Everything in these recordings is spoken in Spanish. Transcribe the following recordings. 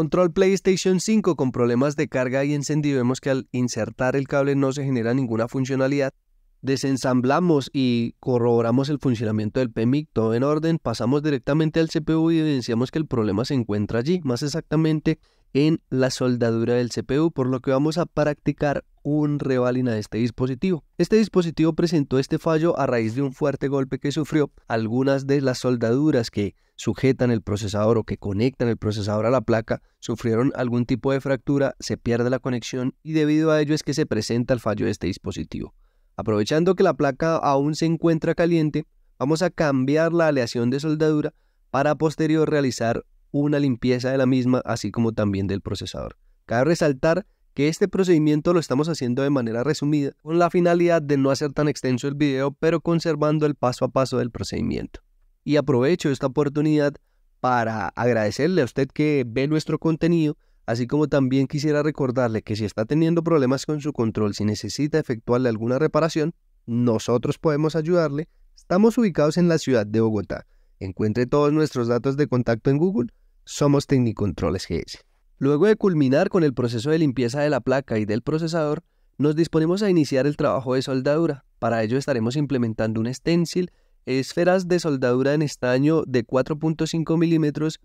Control PlayStation 5 con problemas de carga y encendido. Vemos que al insertar el cable no se genera ninguna funcionalidad. Desensamblamos y corroboramos el funcionamiento del PMIC, todo en orden. Pasamos directamente al CPU y evidenciamos que el problema se encuentra allí, más exactamente en la soldadura del CPU, por lo que vamos a practicar un revalina de este dispositivo. Este dispositivo presentó este fallo a raíz de un fuerte golpe que sufrió. Algunas de las soldaduras que sujetan el procesador o que conectan el procesador a la placa sufrieron algún tipo de fractura, se pierde la conexión y debido a ello es que se presenta el fallo de este dispositivo. Aprovechando que la placa aún se encuentra caliente, vamos a cambiar la aleación de soldadura para posterior realizar una limpieza de la misma, así como también del procesador. Cabe resaltar que este procedimiento lo estamos haciendo de manera resumida, con la finalidad de no hacer tan extenso el video, pero conservando el paso a paso del procedimiento. Y aprovecho esta oportunidad para agradecerle a usted que ve nuestro contenido, así como también quisiera recordarle que si está teniendo problemas con su control, si necesita efectuarle alguna reparación, nosotros podemos ayudarle. Estamos ubicados en la ciudad de Bogotá. Encuentre todos nuestros datos de contacto en Google. Somos Tecnicontroles GS. Luego de culminar con el proceso de limpieza de la placa y del procesador, nos disponemos a iniciar el trabajo de soldadura. Para ello estaremos implementando un stencil, esferas de soldadura en estaño de 4.5 milímetros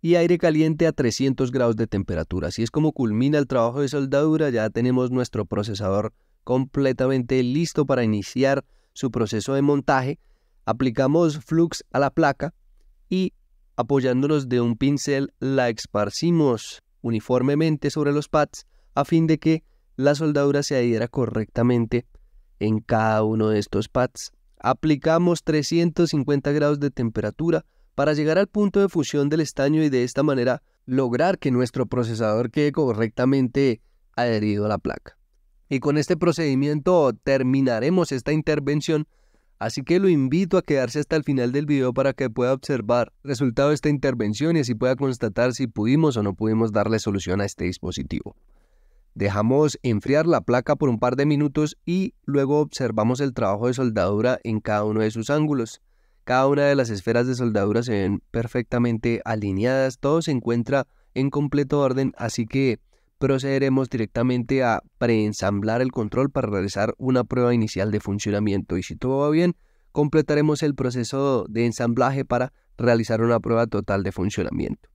y aire caliente a 300 grados de temperatura. Así es como culmina el trabajo de soldadura, ya tenemos nuestro procesador completamente listo para iniciar su proceso de montaje. Aplicamos flux a la placa y apoyándonos de un pincel la esparcimos uniformemente sobre los pads a fin de que la soldadura se adhiera correctamente en cada uno de estos pads. Aplicamos 350 grados de temperatura para llegar al punto de fusión del estaño y de esta manera lograr que nuestro procesador quede correctamente adherido a la placa. Y con este procedimiento terminaremos esta intervención Así que lo invito a quedarse hasta el final del video para que pueda observar el resultado de esta intervención y así pueda constatar si pudimos o no pudimos darle solución a este dispositivo. Dejamos enfriar la placa por un par de minutos y luego observamos el trabajo de soldadura en cada uno de sus ángulos. Cada una de las esferas de soldadura se ven perfectamente alineadas, todo se encuentra en completo orden, así que procederemos directamente a preensamblar el control para realizar una prueba inicial de funcionamiento y si todo va bien, completaremos el proceso de ensamblaje para realizar una prueba total de funcionamiento.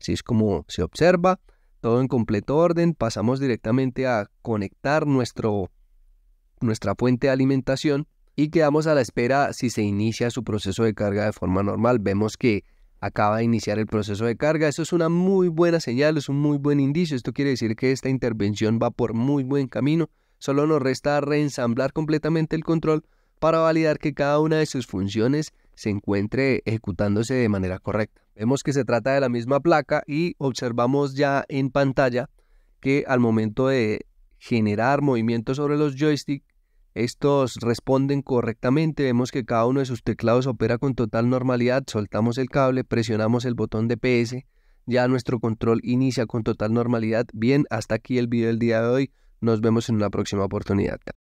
Así es como se observa, todo en completo orden, pasamos directamente a conectar nuestro, nuestra fuente de alimentación y quedamos a la espera si se inicia su proceso de carga de forma normal. Vemos que acaba de iniciar el proceso de carga. Eso es una muy buena señal, es un muy buen indicio. Esto quiere decir que esta intervención va por muy buen camino. Solo nos resta reensamblar completamente el control para validar que cada una de sus funciones se encuentre ejecutándose de manera correcta. Vemos que se trata de la misma placa y observamos ya en pantalla que al momento de generar movimiento sobre los joysticks estos responden correctamente, vemos que cada uno de sus teclados opera con total normalidad, soltamos el cable, presionamos el botón de PS, ya nuestro control inicia con total normalidad. Bien, hasta aquí el video del día de hoy, nos vemos en una próxima oportunidad.